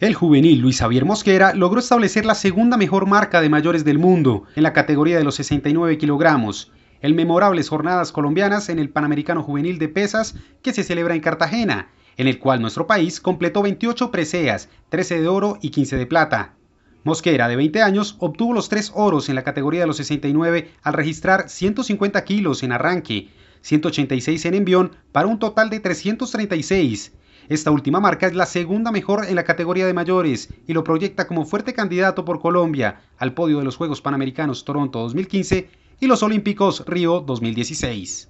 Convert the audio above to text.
El juvenil Luis Javier Mosquera logró establecer la segunda mejor marca de mayores del mundo en la categoría de los 69 kilogramos, en memorables jornadas colombianas en el Panamericano Juvenil de Pesas que se celebra en Cartagena, en el cual nuestro país completó 28 preseas, 13 de oro y 15 de plata. Mosquera, de 20 años, obtuvo los tres oros en la categoría de los 69 al registrar 150 kilos en arranque, 186 en envión para un total de 336. Esta última marca es la segunda mejor en la categoría de mayores y lo proyecta como fuerte candidato por Colombia al podio de los Juegos Panamericanos Toronto 2015 y los Olímpicos Río 2016.